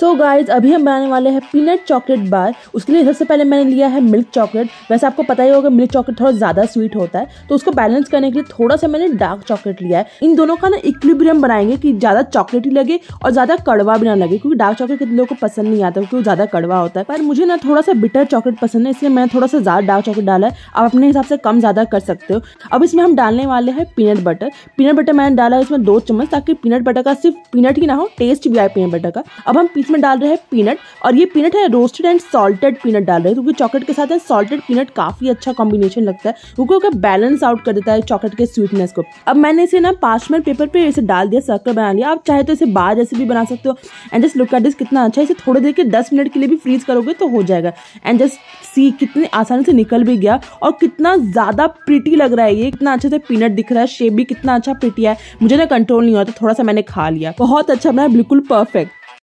सो so guys अभी हम बनाने वाले हैं पीनट चॉकलेट बार उसके लिए सबसे पहले मैंने लिया है मिल्क चॉकलेट वैसे आपको पता ही होगा मिल्क चॉकलेट थोड़ा ज़्यादा स्वीट होता है तो उसको बैलेंस करने के लिए थोड़ा सा मैंने डार्क चॉकलेट लिया है इन दोनों का ना इक्विब्रियम बनाएंगे कि ज़्यादा चॉकलेट ही लगे और ज़्यादा कड़वा भी ना लगे क्योंकि डार्क चॉकलेट कितने लोगों को पसंद नहीं आता क्योंकि वो ज़्यादा कड़वा होता है पर मुझे ना थोड़ा सा बिटर चॉकलेट पसंद है इसलिए मैंने थोड़ा सा ज़्यादा डार्क चॉकलेट डाला है आप अपने हिसाब से कम ज़्यादा कर सकते हो अब इसमें हम डालने वाले हैं पीनट बटर पीनट बटर मैंने डाला है इसमें दो चम्मच ताकि पीनट बटर का सिर्फ पीनट ही ना हो टेस्ट भी आए पीनट बटर का अब हम में डाल रहे हैं पीनट और ये पीनट है रोस्टेड एंड सॉल्टेड पीनट डाल रहे हैं क्योंकि चॉकलेट के साथ है सॉल्टेड पीनट काफी अच्छा कॉम्बिनेशन लगता है क्योंकि बैलेंस आउट कर देता है चॉकलेट के स्वीटनेस को अब मैंने इसे ना पार्चमेंट पेपर पे इसे डाल दिया सर्कल बना लिया आप चाहे तो इसे बाहर जैसे भी बना सकते हो and just look at this कितना अच्छा है इसे थोड़ी देर के दस मिनट के लिए भी फ्रीज करोगे तो हो जाएगा एंड जस्ट सी कितने आसानी से निकल भी गया और कितना ज़्यादा प्रिटी लग रहा है ये कितना अच्छे से पीनट दिख रहा है शेप भी कितना अच्छा प्रिटी है मुझे ना कंट्रोल नहीं होता थोड़ा सा मैंने खा लिया बहुत अच्छा बना बिल्कुल परफेक्ट